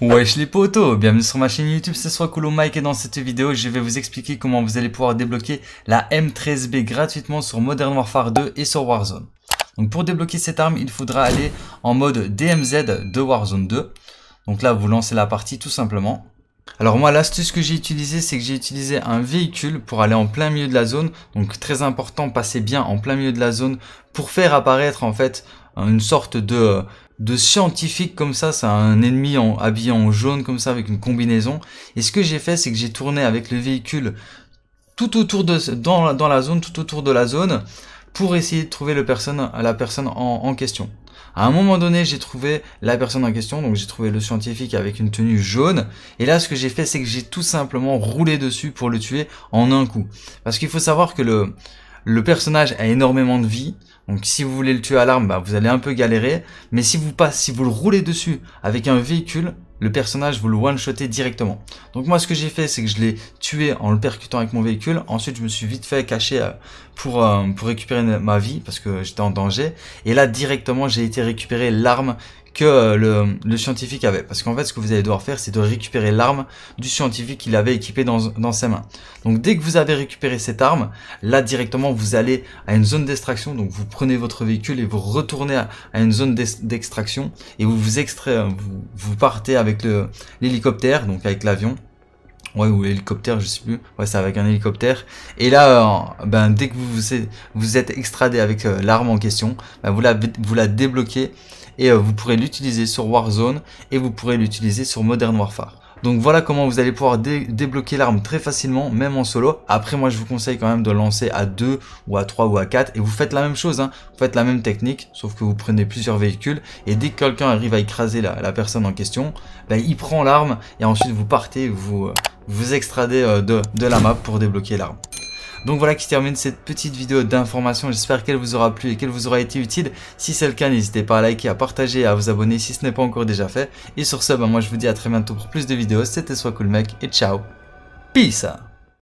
Wesh les potos, bienvenue sur ma chaîne YouTube, c'est soit Coolo Mike et dans cette vidéo je vais vous expliquer comment vous allez pouvoir débloquer la M13B gratuitement sur Modern Warfare 2 et sur Warzone. Donc pour débloquer cette arme, il faudra aller en mode DMZ de Warzone 2. Donc là vous lancez la partie tout simplement. Alors moi l'astuce que j'ai utilisée c'est que j'ai utilisé un véhicule pour aller en plein milieu de la zone. Donc très important, passer bien en plein milieu de la zone pour faire apparaître en fait une sorte de euh, de scientifique comme ça, c'est un ennemi en, habillé en jaune comme ça avec une combinaison. Et ce que j'ai fait, c'est que j'ai tourné avec le véhicule tout autour de dans, la zone, tout autour de la zone, pour essayer de trouver le personne, la personne en, en question. À un moment donné, j'ai trouvé la personne en question, donc j'ai trouvé le scientifique avec une tenue jaune. Et là, ce que j'ai fait, c'est que j'ai tout simplement roulé dessus pour le tuer en un coup. Parce qu'il faut savoir que le, le personnage a énormément de vie, donc si vous voulez le tuer à l'arme, bah, vous allez un peu galérer. Mais si vous passez, si vous le roulez dessus avec un véhicule, le personnage vous le one-shotez directement. Donc moi ce que j'ai fait c'est que je l'ai tué en le percutant avec mon véhicule. Ensuite je me suis vite fait cacher euh, pour, euh, pour récupérer ma vie parce que j'étais en danger. Et là directement j'ai été récupérer l'arme que euh, le, scientifique avait. Parce qu'en fait, ce que vous allez devoir faire, c'est de récupérer l'arme du scientifique qu'il avait équipée dans, dans ses mains. Donc dès que vous avez récupéré cette arme, là directement, vous allez à une zone d'extraction. Donc vous prenez votre véhicule et vous retournez à, une zone d'extraction et vous vous extraire, vous, vous partez avec l'hélicoptère, donc avec l'avion, ouais ou hélicoptère je sais plus ouais c'est avec un hélicoptère et là euh, ben dès que vous vous êtes extradé avec euh, l'arme en question ben, vous la vous la débloquez et euh, vous pourrez l'utiliser sur Warzone et vous pourrez l'utiliser sur Modern Warfare donc voilà comment vous allez pouvoir débloquer l'arme très facilement, même en solo. Après, moi, je vous conseille quand même de lancer à 2 ou à 3 ou à 4. Et vous faites la même chose, hein. vous faites la même technique, sauf que vous prenez plusieurs véhicules. Et dès que quelqu'un arrive à écraser la, personne en question, ben, il prend l'arme et ensuite vous partez, vous, vous extradez euh, de, de la map pour débloquer l'arme. Donc voilà qui termine cette petite vidéo d'information. J'espère qu'elle vous aura plu et qu'elle vous aura été utile. Si c'est le cas, n'hésitez pas à liker, à partager et à vous abonner si ce n'est pas encore déjà fait. Et sur ce, ben, moi je vous dis à très bientôt pour plus de vidéos. C'était Soit Cool Mec et ciao. Peace